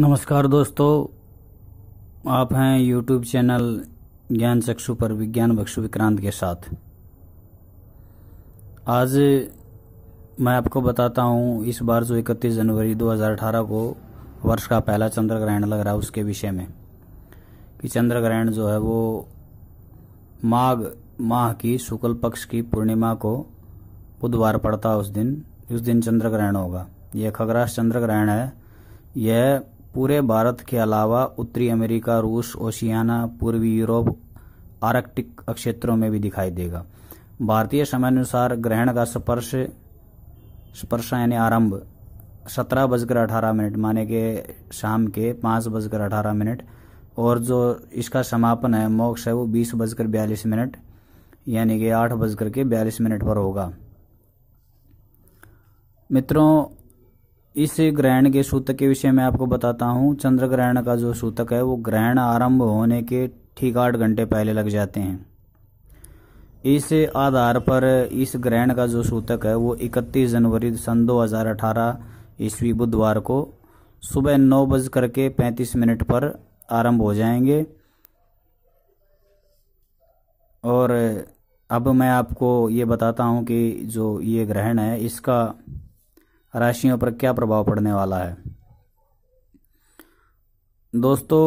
नमस्कार दोस्तों आप हैं यूट्यूब चैनल ज्ञान चक्षु पर विज्ञान बक्षु विक्रांत के साथ आज मैं आपको बताता हूं इस बार जो इकतीस जनवरी 2018 को वर्ष का पहला चंद्र ग्रहण लग रहा है उसके विषय में कि चंद्र ग्रहण जो है वो माघ माह की शुक्ल पक्ष की पूर्णिमा को बुधवार पड़ता उस दिन उस दिन चंद्र ग्रहण होगा यह खगराश चंद्र ग्रहण है यह पूरे भारत के अलावा उत्तरी अमेरिका रूस ओशियाना पूर्वी यूरोप आर्कटिक क्षेत्रों में भी दिखाई देगा भारतीय समयानुसार ग्रहण का स्पर्श स्पर्श यानी आरंभ सत्रह बजकर अठारह मिनट माने के शाम के पाँच बजकर अठारह मिनट और जो इसका समापन है मोक्ष है वो बीस बजकर बयालीस मिनट यानी कि आठ बजकर के बयालीस मिनट पर होगा मित्रों इस ग्रहण के सूतक के विषय में आपको बताता हूँ चंद्र ग्रहण का जो सूतक है वो ग्रहण आरंभ होने के ठीक आठ घंटे पहले लग जाते हैं इस आधार पर इस ग्रहण का जो सूतक है वो 31 जनवरी सन 2018 ईस्वी बुधवार को सुबह नौ बज करके पैंतीस मिनट पर आरंभ हो जाएंगे और अब मैं आपको ये बताता हूँ कि जो ये ग्रहण है इसका राशियों पर क्या प्रभाव पड़ने वाला है दोस्तों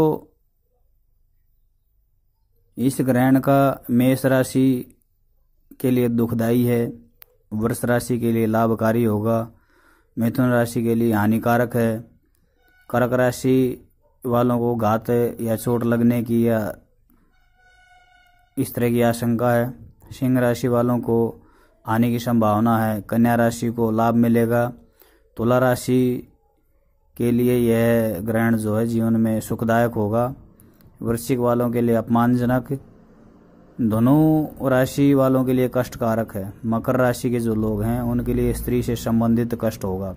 इस ग्रहण का मेष राशि के लिए दुखदाई है वृष राशि के लिए लाभकारी होगा मिथुन राशि के लिए हानिकारक है कर्क राशि वालों को घात या चोट लगने की या इस तरह की आशंका है सिंह राशि वालों को आने की संभावना है कन्या राशि को लाभ मिलेगा तुला राशि के लिए यह ग्रहण जो है जीवन में सुखदायक होगा वृश्चिक वालों के लिए अपमानजनक धनु राशि वालों के लिए कष्टकारक है मकर राशि के जो लोग हैं उनके लिए स्त्री से संबंधित कष्ट होगा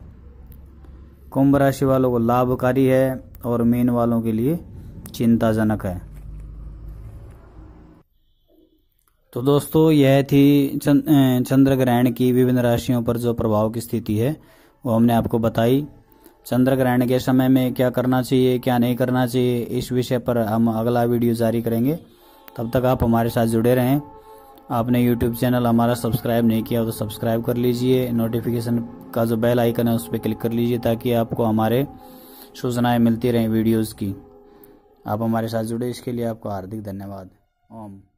कुंभ राशि वालों को लाभकारी है और मीन वालों के लिए चिंताजनक है तो दोस्तों यह थी चंद्र ग्रहण की विभिन्न राशियों पर जो प्रभाव की स्थिति है वो हमने आपको बताई चंद्र ग्रहण के समय में क्या करना चाहिए क्या नहीं करना चाहिए इस विषय पर हम अगला वीडियो जारी करेंगे तब तक आप हमारे साथ जुड़े रहें आपने यूट्यूब चैनल हमारा सब्सक्राइब नहीं किया तो सब्सक्राइब कर लीजिए नोटिफिकेशन का जो बेल आइकन है उस पर क्लिक कर लीजिए ताकि आपको हमारे सूचनाएँ मिलती रहें वीडियोज़ की आप हमारे साथ जुड़े इसके लिए आपको हार्दिक धन्यवाद ओम